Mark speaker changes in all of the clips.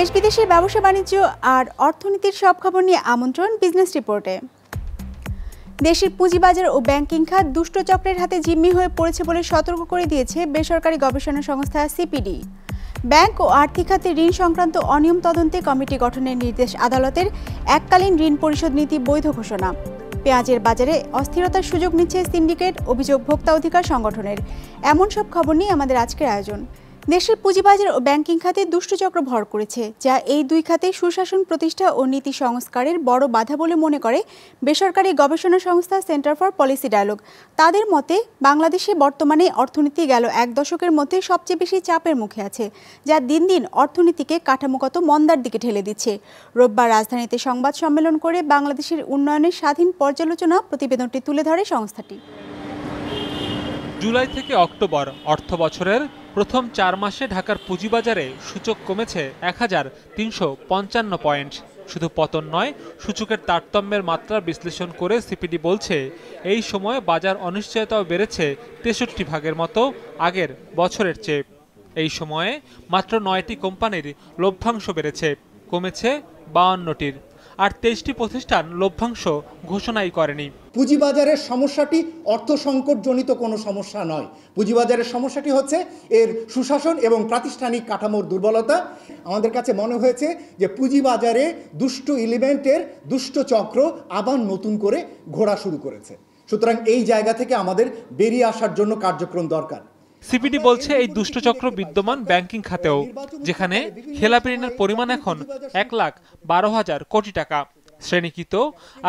Speaker 1: দেশ বিদেশের ব্যবসা বাণিজ্য আর অর্থনীতির সব খবর নিয়ে আমন্ত্রণ বিজনেস রিপোর্টে দেশের পুঁজিবাজার ও ব্যাংকিং খাত দুষ্ট চক্রের হাতে জিম্মি হয়ে পড়েছে বলে সতর্ক করে দিয়েছে বেসরকারি গবেষণা সংস্থা সিপিডি ব্যাংক ও আর্থিক খাতে ঋণ সংক্রান্ত অনিয়ম তদন্তে কমিটি গঠনের নির্দেশ আদালতের এককালীন ঋণ পরিশোধ নীতি বৈধ ঘোষণা পেঁয়াজের বাজারে অস্থিরতার সুযোগ নিচ্ছে সিন্ডিকেট অভিযোগ ভোক্তা অধিকার সংগঠনের এমন সব খবর নিয়ে আমাদের আজকের আয়োজন দেশের পুঁজিবাজার ও ব্যাংকিং খাতে দুষ্টচক্র ভর করেছে যা এই দুই খাতে সুশাসন প্রতিষ্ঠা ও নীতি সংস্কারের বড় বাধা বলে মনে করে বেসরকারি গবেষণা সংস্থা সেন্টার ফর পলিসি ডায়ালগ তাদের মতে বাংলাদেশে বর্তমানে অর্থনীতি গেল এক দশকের মধ্যে সবচেয়ে বেশি চাপের মুখে আছে যা দিন দিন অর্থনীতিকে কাঠামোগত মন্দার দিকে ঠেলে দিচ্ছে রোববার রাজধানীতে সংবাদ সম্মেলন করে বাংলাদেশের উন্নয়নের স্বাধীন পর্যালোচনা প্রতিবেদনটি তুলে ধরে সংস্থাটি
Speaker 2: জুলাই থেকে অক্টোবর অর্থ বছরের প্রথম চার মাসে ঢাকার পুঁজিবাজারে সূচক কমেছে এক হাজার তিনশো পঞ্চান্ন পয়েন্ট শুধু পতন নয় সূচকের তারতম্যের মাত্রা বিশ্লেষণ করে সিপিডি বলছে এই সময়ে বাজার অনিশ্চয়তাও বেড়েছে তেষট্টি ভাগের মতো আগের বছরের চেয়ে এই সময়ে মাত্র নয়টি কোম্পানির লভ্যাংশ বেড়েছে কমেছে বাউন্নটির আর তেইশটি প্রতিষ্ঠান লভ্যাংশ ঘোষণাই করেনি
Speaker 3: পুঁজিবাজারের সমস্যাটি অর্থ সংকটজনিত কোনো সমস্যা নয় পুঁজিবাজারের সমস্যাটি হচ্ছে এর সুশাসন এবং প্রাতিষ্ঠানিক কাঠামোর দুর্বলতা আমাদের কাছে মনে হয়েছে যে পুঁজিবাজারে দুষ্ট ইলিমেন্টের দুষ্ট চক্র আবার নতুন করে ঘোরা শুরু করেছে সুতরাং এই জায়গা থেকে আমাদের বেরিয়ে আসার
Speaker 4: জন্য কার্যক্রম দরকার
Speaker 2: সিপিডি বলছে এই দুষ্টচক্র বিদ্যমান ব্যাংকিং খাতেও যেখানে খেলাপি ঋণের পরিমাণ এখন এক লাখ বারো হাজার কোটি টাকা শ্রেণীকৃত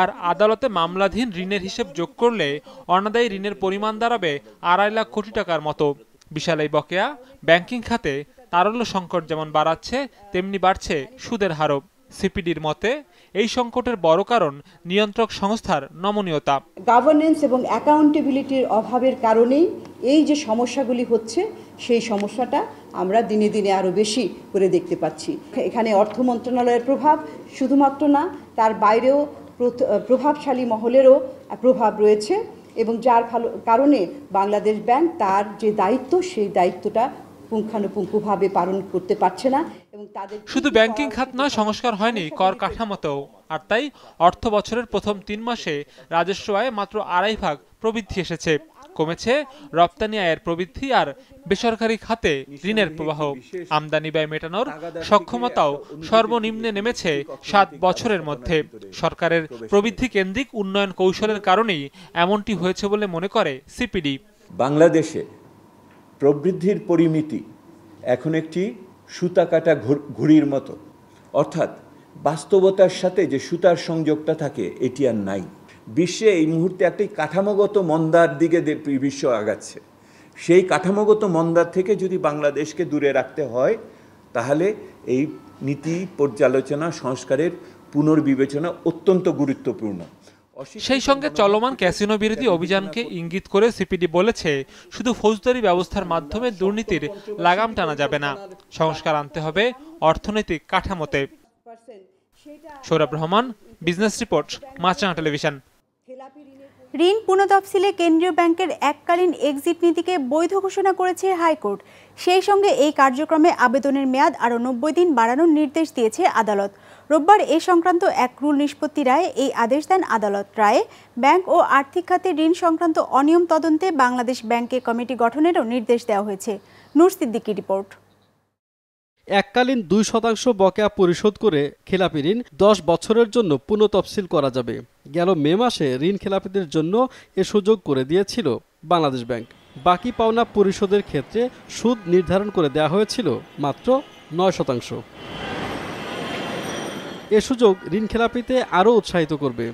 Speaker 2: আর আদালতে মামলাধীন ঋণের হিসেব যোগ করলে অনাদায়ী ঋণের পরিমাণ দাঁড়াবে আড়াই লাখ কোটি টাকার মতো বিশাল এই বকেয়া ব্যাংকিং খাতে তারল্য সংকট যেমন বাড়াচ্ছে তেমনি বাড়ছে সুদের হারও সিপিডির মতে এই সংকটের বড় কারণ নিয়ন্ত্রক সংস্থার নমনীয়তা
Speaker 1: গভর্নেন্স এবং অ্যাকাউন্টেবিলিটির অভাবের কারণেই এই যে সমস্যাগুলি হচ্ছে সেই সমস্যাটা আমরা দিনে দিনে আরও বেশি করে দেখতে পাচ্ছি এখানে অর্থ মন্ত্রণালয়ের প্রভাব শুধুমাত্র না তার বাইরেও প্রভাবশালী মহলেরও প্রভাব রয়েছে এবং যার কারণে বাংলাদেশ ব্যাংক তার যে দায়িত্ব সেই দায়িত্বটা পুঙ্খানুপুঙ্খভাবে পালন করতে পারছে না
Speaker 5: এবং তাদের
Speaker 2: শুধু ব্যাংকিং খাত নয় সংস্কার হয়নি কর কাঠামোতেও আর তাই অর্থ বছরের প্রথম তিন মাসে রাজস্ব আয়ে মাত্র আড়াই ভাগ প্রবৃদ্ধি এসেছে কমেছে রপ্তানি আয়ের প্রবৃদ্ধি আর বেসরকারি খাতে ঋণের প্রবাহ আমদানি ব্যয় মেটানোর সক্ষমতাও সর্বনিম্নে নেমেছে সাত বছরের মধ্যে সরকারের প্রবৃদ্ধি কেন্দ্রিক উন্নয়ন কৌশলের কারণেই এমনটি হয়েছে বলে মনে করে সিপিডি
Speaker 3: বাংলাদেশে প্রবৃদ্ধির পরিমিতি এখন একটি সুতা কাটা ঘুড়ির মতো অর্থাৎ বাস্তবতার সাথে যে সুতার সংযোগটা থাকে এটি আর নাই বিশ্বে এই মুহূর্তে একটি কাঠামোগত মন্দার দিকে বিশ্ব আগাচ্ছে সেই কাঠামোগত মন্দার থেকে যদি বাংলাদেশকে দূরে রাখতে হয় তাহলে এই নীতি পর্যালোচনা সংস্কারের পুনর্বিবেচনা অত্যন্ত
Speaker 6: গুরুত্বপূর্ণ
Speaker 2: সেই সঙ্গে চলমান ক্যাসিনো বিরোধী অভিযানকে ইঙ্গিত করে সিপিডি বলেছে শুধু ফৌজদারি ব্যবস্থার মাধ্যমে দুর্নীতির লাগাম টানা যাবে না সংস্কার আনতে হবে অর্থনৈতিক কাঠামোতে Sourav Rahman business report Maasranga television
Speaker 1: ঋণ পুনঃতফসিলে কেন্দ্রীয় ব্যাংকের এককালীন এক্সিট নীতিকে বৈধ ঘোষণা করেছে হাইকোর্ট সেই সঙ্গে এই কার্যক্রমে আবেদনের মেয়াদ আরও নব্বই দিন বাড়ানোর নির্দেশ দিয়েছে আদালত রোববার এ সংক্রান্ত এক রুল নিষ্পত্তি রায়ে এই আদেশ দেন আদালত রায়ে ব্যাংক ও আর্থিক খাতে ঋণ সংক্রান্ত অনিয়ম তদন্তে বাংলাদেশ ব্যাংকে কমিটি গঠনেরও নির্দেশ দেওয়া হয়েছে নুরসিদ্দিকি রিপোর্ট
Speaker 7: এককালীন দুই শতাংশ বকেয়া পরিশোধ করে খেলাপি ঋণ দশ বছরের জন্য পুনঃতফসিল করা যাবে গেল মে মাসে ঋণ খেলাপিদের জন্য এ সুযোগ করে দিয়েছিল বাংলাদেশ ব্যাংক বাকি পাওনা পরিশোধের ক্ষেত্রে সুদ নির্ধারণ করে দেওয়া হয়েছিল মাত্র নয় শতাংশ এ সুযোগ ঋণ খেলাপিতে আরও উৎসাহিত করবে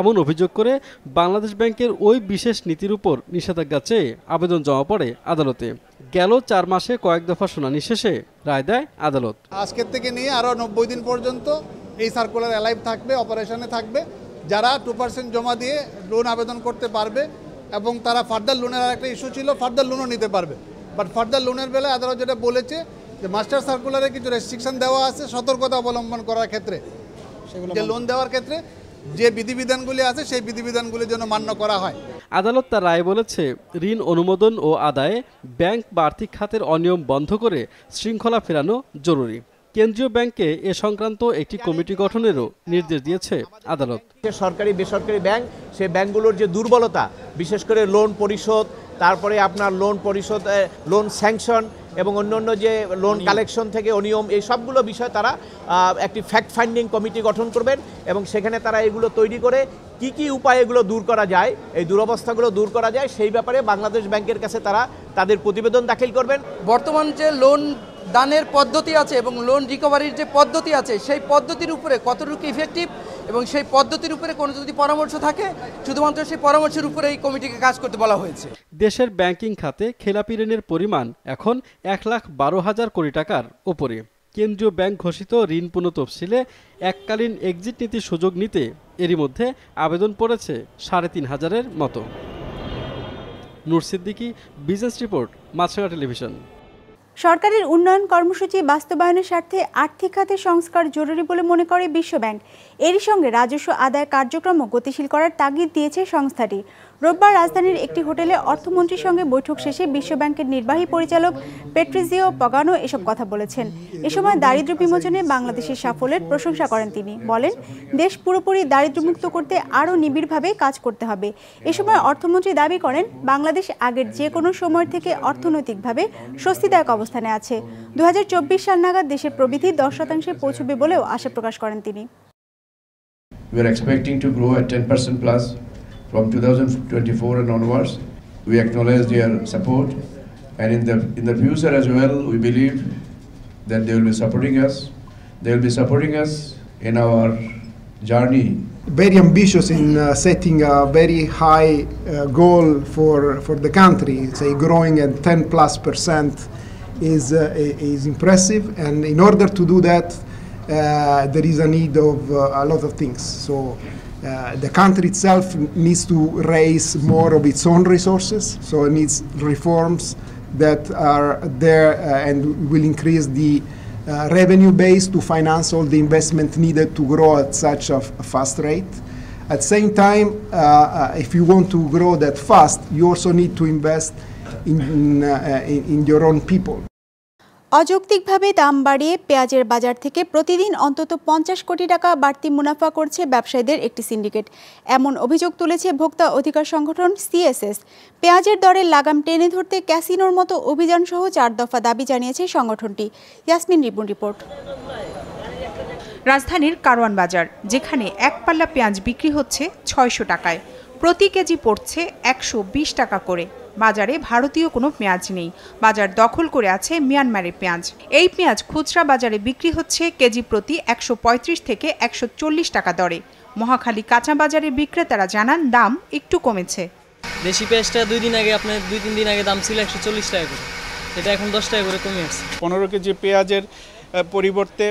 Speaker 7: এমন অভিযোগ করে বাংলাদেশ ব্যাংকের ওই বিশেষ নীতির উপর নিষেধাজ্ঞা চেয়ে আবেদন জমা পড়ে আদালতে গেল চার মাসে কয়েক দফা শুনানি শেষে রায় দেয় আদালত
Speaker 3: আজকের থেকে নিয়ে আরও নব্বই দিন পর্যন্ত এই সার্কুলার অ্যালাইভ থাকবে অপারেশনে থাকবে যারা টু পার্সেন্ট জমা দিয়ে লোন আবেদন করতে পারবে এবং তারা ফার্দার লোনের একটা ইস্যু ছিল ফার্দার লোনও নিতে পারবে বাট ফার্দার লোনের বেলা আদালত যেটা বলেছে যে মাস্টার সার্কুলারে কিছু রেস্ট্রিকশন দেওয়া আছে সতর্কতা অবলম্বন করার ক্ষেত্রে সেগুলো লোন দেওয়ার ক্ষেত্রে যে বিধিবিধানগুলি আছে সেই বিধিবিধানগুলি যেন মান্য করা হয়
Speaker 7: আদালত তার রায় বলেছে ঋণ অনুমোদন ও আদায়ে ব্যাংক বা আর্থিক খাতের অনিয়ম বন্ধ করে শৃঙ্খলা ফেরানো জরুরি কেন্দ্রীয় ব্যাংকে এ সংক্রান্ত একটি কমিটি গঠনেরও নির্দেশ দিয়েছে আদালত
Speaker 3: সরকারি বেসরকারি ব্যাংক সে ব্যাংকগুলোর যে দুর্বলতা বিশেষ করে লোন পরিশোধ তারপরে আপনার লোন পরিশোধ লোন স্যাংশন এবং অন্যান্য যে লোন কালেকশন থেকে অনিয়ম এই সবগুলো বিষয় তারা একটি ফ্যাক্ট ফাইন্ডিং কমিটি গঠন করবেন এবং সেখানে তারা এগুলো তৈরি করে কি কি উপায় এগুলো দূর করা যায় এই দুরবস্থাগুলো দূর করা যায় সেই ব্যাপারে বাংলাদেশ ব্যাংকের
Speaker 4: কাছে তারা তাদের প্রতিবেদন দাখিল করবেন বর্তমান যে লোন দানের পদ্ধতি আছে এবং লোন রিকভারির যে পদ্ধতি আছে সেই পদ্ধতির উপরে কতটুকু ইফেক্টিভ এবং সেই পদ্ধতির উপরে কোনো যদি পরামর্শ থাকে শুধুমাত্র সেই পরামর্শের উপরে এই কমিটিকে কাজ করতে বলা হয়েছে
Speaker 7: দেশের ব্যাংকিং খাতে খেলাপি ঋণের পরিমাণ এখন এক লাখ বারো হাজার কোটি টাকার ওপরে কেন্দ্রীয় ব্যাংক ঘোষিত ঋণ পুনঃ তফসিলে এককালীন এক্সিট নীতির সুযোগ নিতে এরই মধ্যে আবেদন পড়েছে সাড়ে তিন হাজারের মতো Nur Siddiqui business report Maasranga television
Speaker 1: সরকারের উন্নয়ন কর্মসূচি বাস্তবায়নের স্বার্থে আর্থিক খাতে সংস্কার জরুরি বলে মনে করে বিশ্বব্যাংক এরই সঙ্গে রাজস্ব আদায় কার্যক্রম গতিশীল করার তাগিদ দিয়েছে সংস্থাটি রোববার রাজধানীর একটি হোটেলে অর্থমন্ত্রীর সঙ্গে বৈঠক শেষে বিশ্বব্যাংকের নির্বাহী পরিচালক পেট্রিজিও পগানো এসব কথা বলেছেন এ সময় দারিদ্র্য বিমোচনে বাংলাদেশের সাফল্যের প্রশংসা করেন তিনি বলেন দেশ পুরোপুরি দারিদ্র্যমুক্ত করতে আরও নিবিড়ভাবে কাজ করতে হবে এ সময় অর্থমন্ত্রী দাবি করেন বাংলাদেশ আগের যে কোনো সময় থেকে অর্থনৈতিকভাবে স্বস্তিদায়ক অবস্থানে আছে দু সাল নাগাদ দেশের প্রবৃদ্ধি দশ শতাংশে পৌঁছবে বলেও আশা প্রকাশ করেন তিনি
Speaker 4: We are expecting to
Speaker 7: grow at 10% plus From 2024 and onwards, we acknowledge their support and in the, in the future as well, we believe that they will be supporting us. They will be supporting us in our journey.
Speaker 2: Very ambitious in uh, setting a very high uh, goal for, for the country, say growing at 10 plus percent is, uh, is impressive. And in order to do that, uh, there is a need of uh, a lot of things. So uh, the country itself needs to raise more of its own resources, so it needs reforms that are there uh, and will increase the uh, revenue base to finance all the investment needed to grow at such a, fast rate. At the same time, uh, uh, if you want to grow that fast, you also need to invest in, in, in your own people.
Speaker 1: অযৌক্তিকভাবে দাম বাড়িয়ে পেঁয়াজের বাজার থেকে প্রতিদিন অন্তত পঞ্চাশ কোটি টাকা বাড়তি মুনাফা করছে ব্যবসায়ীদের একটি সিন্ডিকেট এমন অভিযোগ তুলেছে ভোক্তা অধিকার সংগঠন সিএসএস পেঁয়াজের দরের লাগাম টেনে ধরতে ক্যাসিনোর মতো অভিযান সহ চার দফা দাবি জানিয়েছে সংগঠনটি ইয়াসমিন রিপন রিপোর্ট রাজধানীর
Speaker 5: কারওয়ান বাজার যেখানে এক
Speaker 1: পাল্লা পেঁয়াজ বিক্রি
Speaker 5: হচ্ছে ছয়শো টাকায় প্রতি কেজি পড়ছে একশো টাকা করে বাজারে ভারতীয় কোনো পেঁয়াজ নেই বাজার দখল করে আছে মিয়ানমারের পেঁয়াজ এই পেঁয়াজ খুচরা বাজারে বিক্রি হচ্ছে কেজি প্রতি একশো থেকে একশো টাকা দরে মহাখালী কাঁচা বাজারে বিক্রেতারা জানান দাম একটু কমেছে
Speaker 7: দেশি পেঁয়াজটা দুই দিন আগে আপনার দুই তিন দিন আগে দাম ছিল একশো চল্লিশ টাকা করে এটা এখন দশ টাকা করে কমে আসছে পনেরো কেজি পেঁয়াজের পরিবর্তে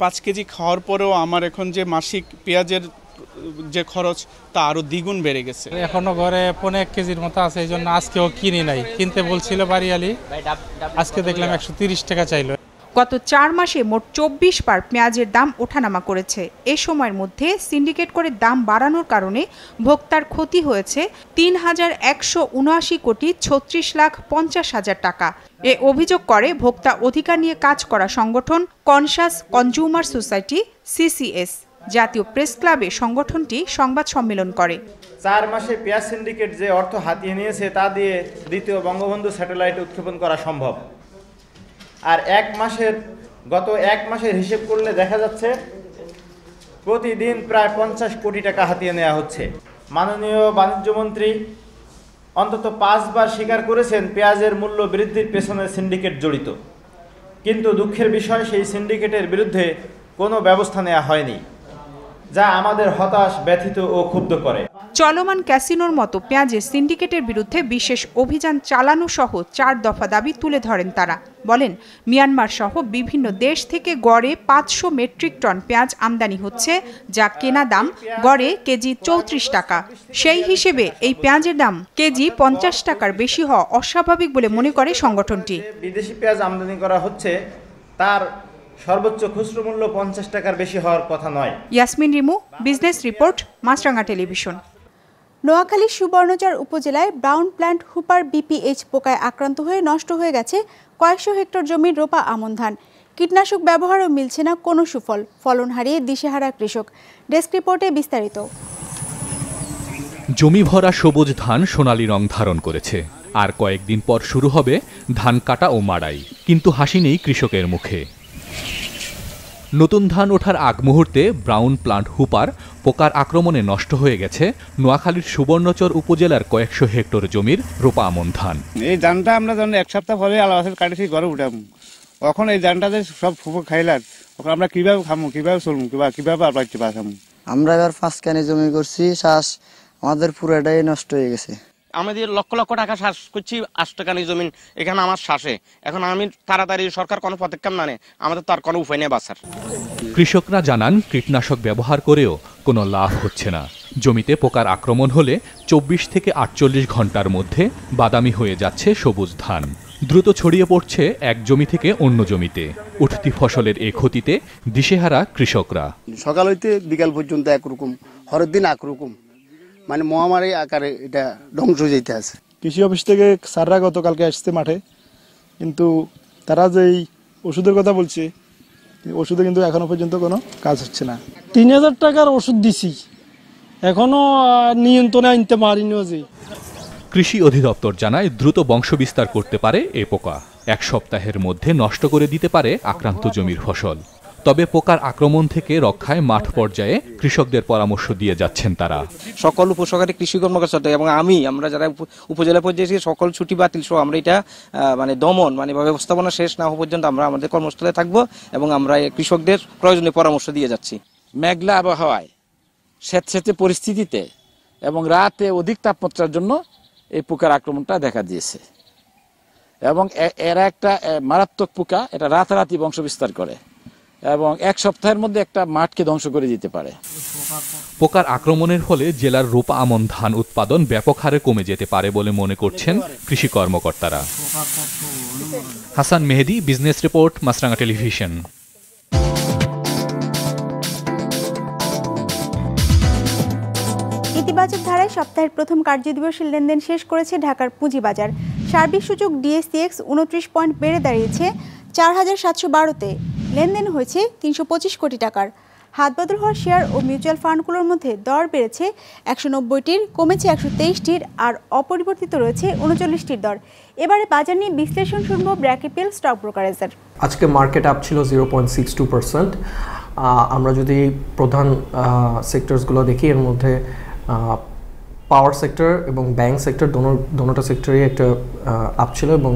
Speaker 7: পাঁচ কেজি খাওয়ার পরেও আমার এখন যে মাসিক পেঁয়াজের যে খরচ তা আরও দ্বিগুণ বেড়ে গেছে
Speaker 2: এখনও ঘরে পনেরো এক কেজির মতো আছে এই জন্য আজকেও কিনি নাই কিনতে বলছিল বাড়িয়ালি আজকে দেখলাম একশো টাকা চাইলো
Speaker 5: গত চার মাসে মোট চব্বিশ বার পেঁয়াজের দাম ওঠানামা করেছে এ সময়ের মধ্যে সিন্ডিকেট করে দাম বাড়ানোর কারণে ভোক্তার ক্ষতি হয়েছে তিন হাজার একশো কোটি ছত্রিশ লাখ পঞ্চাশ হাজার টাকা এ অভিযোগ করে ভোক্তা অধিকার নিয়ে কাজ করা সংগঠন কনসাস কনজিউমার সোসাইটি সিসিএস জাতীয় প্রেস ক্লাবে সংগঠনটি সংবাদ সম্মেলন করে
Speaker 2: চার মাসে পেঁয়াজ সিন্ডিকেট যে অর্থ হাতিয়ে নিয়েছে তা দিয়ে দ্বিতীয় বঙ্গবন্ধু স্যাটেলাইট উৎক্ষেপণ করা সম্ভব আর এক মাসের গত এক মাসের হিসেব করলে দেখা যাচ্ছে প্রতিদিন প্রায় পঞ্চাশ কোটি টাকা হাতিয়ে নেওয়া হচ্ছে মাননীয় বাণিজ্যমন্ত্রী অন্তত পাঁচবার স্বীকার করেছেন পেঁয়াজের মূল্য বৃদ্ধির পেছনে সিন্ডিকেট জড়িত কিন্তু দুঃখের বিষয় সেই সিন্ডিকেটের বিরুদ্ধে কোনো ব্যবস্থা নেওয়া হয়নি যা আমাদের হতাশ ব্যথিত ও ক্ষুব্ধ করে
Speaker 5: চলমান ক্যাসিনোর মতো পেঁয়াজের সিন্ডিকেটের বিরুদ্ধে বিশেষ অভিযান চালানো সহ চার দফা দাবি তুলে ধরেন তারা বলেন মিয়ানমার সহ বিভিন্ন দেশ থেকে গড়ে পাঁচশো মেট্রিক টন পেঁয়াজ আমদানি হচ্ছে যা কেনা দাম গড়ে কেজি চৌত্রিশ টাকা সেই হিসেবে এই পেঁয়াজের দাম কেজি পঞ্চাশ টাকার বেশি হওয়া অস্বাভাবিক বলে মনে করে সংগঠনটি বিদেশি
Speaker 2: পেঁয়াজ আমদানি করা হচ্ছে তার সর্বোচ্চ খুচরো মূল্য পঞ্চাশ টাকার বেশি হওয়ার কথা নয়
Speaker 5: Yasmin Rimu business report Maasranga television
Speaker 1: Noakhali Subarnachar উপজেলায় ব্রাউন প্ল্যান্ট হুপার বিপিএইচ পোকায় আক্রান্ত হয়ে নষ্ট হয়ে গেছে কয়েকশো হেক্টর জমির রোপা আমন ধান কীটনাশক ব্যবহারও মিলছে না কোনো সুফল ফলন হারিয়ে দিশেহারা কৃষক ডেস্ক রিপোর্টে বিস্তারিত
Speaker 3: জমি ভরা সবুজ ধান সোনালি রং ধারণ করেছে আর কয়েকদিন পর শুরু হবে ধান কাটা ও মাড়াই কিন্তু হাসি নেই কৃষকের মুখে নতুন ধান ওঠার আগ মুহূর্তে ব্রাউন প্লান্ট হুপার পোকার আক্রমণে নষ্ট হয়ে গেছে নোয়াখালীর সুবর্ণচর উপজেলার কয়েকশো হেক্টর জমির রোপা আমন ধান
Speaker 2: এই ধানটা আমরা যেন এক সপ্তাহ পরে আলাবাসের কাটেছি গরম উঠাম এখন এই ধানটা সব ফুপো খাইলাম ওখানে আমরা কীভাবে খামো কীভাবে চলবো কিবা কীভাবে আবার পাঠামো
Speaker 1: আমরা এবার পাঁচ ক্যানে জমি করছি শ্বাস আমাদের পুরোটাই নষ্ট হয়ে গেছে
Speaker 2: আমাদের লক্ষ লক্ষ টাকা শ্বাস করছি
Speaker 7: আষ্টকানি জমিন এখানে আমার শ্বাসে এখন আমি তাড়াতাড়ি সরকার কোনো পদক্ষেপ না নেয় আমাদের তার কোনো উপায় নেই বাসার
Speaker 3: কৃষকরা জানান কীটনাশক ব্যবহার করেও কোনো লাভ হচ্ছে না জমিতে পোকার আক্রমণ হলে চব্বিশ থেকে আটচল্লিশ ঘন্টার মধ্যে বাদামি হয়ে যাচ্ছে সবুজ ধান দ্রুত ছড়িয়ে পড়ছে এক জমি থেকে অন্য জমিতে উঠতি ফসলের এই ক্ষতিতে দিশেহারা কৃষকরা
Speaker 7: সকাল হইতে বিকাল পর্যন্ত একরকম হরের দিন একরকম মানে মহামারী আকারে এটা
Speaker 2: ধ্বংস যেতে আছে কৃষি অফিস থেকে সাররা গতকালকে আসছে মাঠে কিন্তু তারা যে এই ওষুধের কথা বলছে ওষুধে কিন্তু এখনো পর্যন্ত কোনো কাজ হচ্ছে না
Speaker 7: তিন হাজার টাকার ওষুধ দিছি এখনো নিয়ন্ত্রণে আনতে পারিনি যে
Speaker 3: কৃষি অধিদপ্তর জানায় দ্রুত বংশবিস্তার করতে পারে এ পোকা এক সপ্তাহের মধ্যে নষ্ট করে দিতে পারে আক্রান্ত জমির ফসল তবে পোকার আক্রমণ থেকে রক্ষায় মাঠ পর্যায়ে কৃষকদের পরামর্শ দিয়ে যাচ্ছেন তারা
Speaker 7: সকল উপসহকারী কৃষি কর্মকর্তা এবং আমি আমরা যারা উপজেলা পর্যায়ে সকল ছুটি বাতিল সহ আমরা এটা মানে দমন মানে ব্যবস্থাপনা শেষ না হওয়া পর্যন্ত আমরা আমাদের কর্মস্থলে থাকব এবং
Speaker 2: আমরা কৃষকদের প্রয়োজনীয় পরামর্শ দিয়ে যাচ্ছি মেঘলা আবহাওয়ায় স্বেচ্ছে পরিস্থিতিতে এবং রাতে অধিক তাপমাত্রার জন্য এই পোকার আক্রমণটা দেখা দিয়েছে এবং এরা একটা মারাত্মক পোকা এটা রাতারাতি বংশ বিস্তার করে এবং এক সপ্তাহের মধ্যে একটা মাঠকে ধ্বংস করে দিতে পারে
Speaker 3: পোকার আক্রমণের ফলে জেলার রূপা আমন ধান উৎপাদন ব্যাপক হারে কমে যেতে পারে বলে মনে করছেন কৃষি কর্মকর্তারা Hasan Mehedi business report Maasranga television
Speaker 1: ইতিবাচক ধারায় সপ্তাহের প্রথম কার্যদিবসের লেনদেন শেষ করেছে ঢাকার পুঁজিবাজার সার্বিক সূচক ডিএসসিএক্স উনত্রিশ পয়েন্ট বেড়ে দাঁড়িয়েছে চার হাজার সাতশো বারোতে লেনদেন হয়েছে তিনশো কোটি টাকার হাতবদল হওয়া শেয়ার ও মিউচুয়াল ফান্ডগুলোর মধ্যে দর বেড়েছে একশো নব্বইটির কমেছে একশো তেইশটির আর অপরিবর্তিত রয়েছে উনচল্লিশটির দর এবারে বাজার নিয়ে বিশ্লেষণ শুনব ব্র্যাকেপিএল স্টক ব্রোকারেজের
Speaker 4: আজকে মার্কেট আপ ছিল zero point six two percent আমরা যদি প্রধান সেক্টরসগুলো দেখি এর মধ্যে পাওয়ার সেক্টর এবং ব্যাংক সেক্টর দোনো দোনোটা সেক্টরে একটা আপ ছিল এবং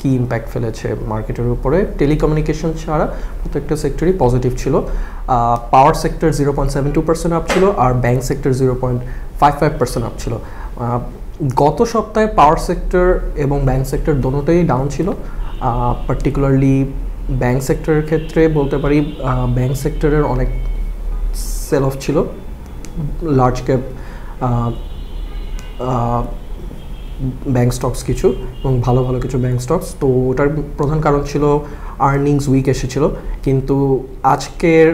Speaker 4: কি ইম্প্যাক্ট ফেলেছে মার্কেটের উপরে টেলিকমিউনিকেশন ছাড়া প্রত্যেকটা সেক্টরই পজিটিভ ছিল power sector zero point seven two percent up ছিল আর bank sector zero point five five percent up ছিল গত সপ্তাহে পাওয়ার সেক্টর এবং ব্যাংক সেক্টর দোনোটাই ডাউন ছিল পার্টিকুলারলি ব্যাংক সেক্টরের ক্ষেত্রে বলতে পারি ব্যাংক সেক্টরের অনেক সেল অফ ছিল লার্জ ক্যাপ ব্যাংক স্টকস কিছু এবং ভালো ভালো কিছু ব্যাংক স্টকস তো ওটার প্রধান কারণ ছিল আর্নিংস উইক এসেছিল কিন্তু আজকের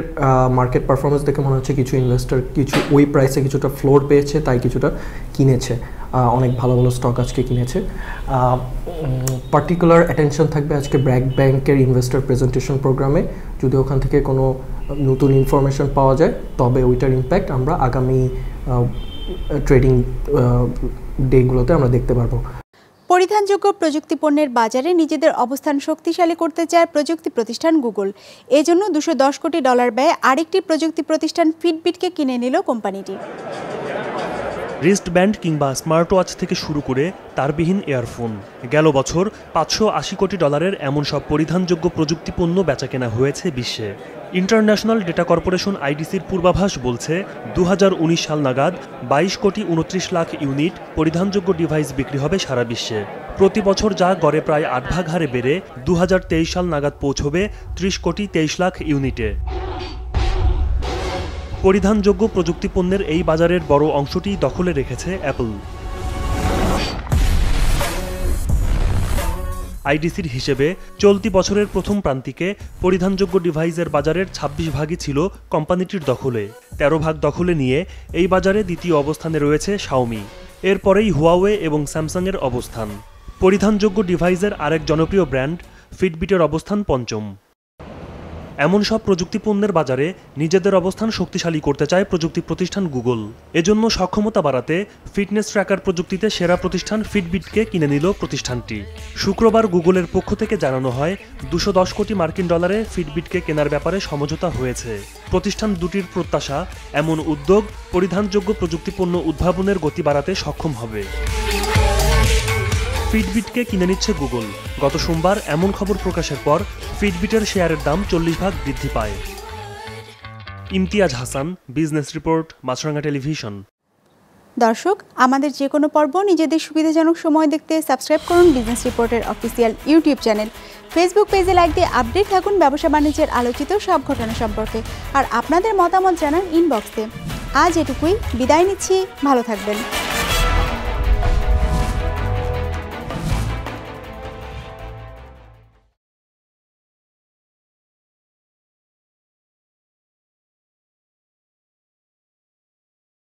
Speaker 4: মার্কেট পারফরমেন্স দেখে মনে হচ্ছে কিছু ইনভেস্টর কিছু ওই প্রাইসে কিছুটা ফ্লোর পেয়েছে তাই কিছুটা কিনেছে অনেক ভালো ভালো স্টক আজকে কিনেছে পার্টিকুলার অ্যাটেনশন থাকবে আজকে ব্র্যাক ব্যাংকের ইনভেস্টর প্রেজেন্টেশন প্রোগ্রামে যদি ওখান থেকে কোনো নতুন ইনফরমেশন পাওয়া যায় তবে ওইটার ইম্প্যাক্ট আমরা আগামী ট্রেডিং ডেগুলোতে আমরা দেখতে পারবো
Speaker 1: পরিধানযোগ্য প্রযুক্তি পণ্যের বাজারে নিজেদের অবস্থান শক্তিশালী করতে চায় প্রযুক্তি প্রতিষ্ঠান গুগল এজন্য দুশো দশ কোটি ডলার ব্যয়ে আরেকটি প্রযুক্তি প্রতিষ্ঠান ফিটবিটকে কিনে নিল কোম্পানিটি
Speaker 6: রিস্টব্যান্ড কিংবা স্মার্ট ওয়াচ থেকে শুরু করে তারবিহীন এয়ারফোন গেল বছর পাঁচশো আশি কোটি ডলারের এমন সব পরিধানযোগ্য প্রযুক্তি পণ্য বেচাকেনা হয়েছে বিশ্বে ইন্টারন্যাশনাল ডেটা কর্পোরেশন আইডিসির পূর্বাভাস বলছে দু সাল নাগাদ বাইশ কোটি উনত্রিশ লাখ ইউনিট পরিধানযোগ্য ডিভাইস বিক্রি হবে সারা বিশ্বে প্রতি বছর যা গড়ে প্রায় আট ভাগ হারে বেড়ে দু সাল নাগাদ পৌঁছবে ত্রিশ কোটি তেইশ লাখ ইউনিটে পরিধানযোগ্য প্রযুক্তিপণ্যের এই বাজারের বড় অংশটি দখলে রেখেছে অ্যাপল আইডিসির হিসেবে চলতি বছরের প্রথম প্রান্তিকে পরিধানযোগ্য ডিভাইসের বাজারের ২৬ ভাগই ছিল কোম্পানিটির দখলে ১৩ ভাগ দখলে নিয়ে এই বাজারে দ্বিতীয় অবস্থানে রয়েছে শাওমি এরপরেই হুয়াওয়ে এবং স্যামসাংয়ের অবস্থান পরিধানযোগ্য ডিভাইসের আরেক জনপ্রিয় ব্র্যান্ড ফিটবিটের অবস্থান পঞ্চম এমন সব প্রযুক্তি পণ্যের বাজারে নিজেদের অবস্থান শক্তিশালী করতে চায় প্রযুক্তি প্রতিষ্ঠান গুগল এজন্য সক্ষমতা বাড়াতে ফিটনেস ট্র্যাকার প্রযুক্তিতে সেরা প্রতিষ্ঠান ফিটবিটকে কিনে নিল প্রতিষ্ঠানটি শুক্রবার গুগলের পক্ষ থেকে জানানো হয় দুশো দশ কোটি মার্কিন ডলারে ফিটবিটকে কেনার ব্যাপারে সমঝোতা হয়েছে প্রতিষ্ঠান দুটির প্রত্যাশা এমন উদ্যোগ পরিধানযোগ্য প্রযুক্তিপণ্য উদ্ভাবনের গতি বাড়াতে সক্ষম হবে ফিটবিটকে কিনে নিচ্ছে গুগল গত সোমবার এমন খবর প্রকাশের পর ফিটবিটের শেয়ারের দাম চল্লিশ ভাগ বৃদ্ধি পায় Imtiaz Hasan business report Maasranga television
Speaker 1: দর্শক আমাদের যে কোনো পর্ব নিজেদের সুবিধাজনক সময় দেখতে সাবস্ক্রাইব করুন বিজনেস রিপোর্টের অফিসিয়াল ইউটিউব চ্যানেল ফেসবুক পেজে লাইক দিয়ে আপডেট থাকুন ব্যবসা বাণিজ্যের আলোচিত সব ঘটনা সম্পর্কে আর আপনাদের মতামত জানান ইনবক্সে আজ এটুকুই বিদায় নিচ্ছি ভালো থাকবেন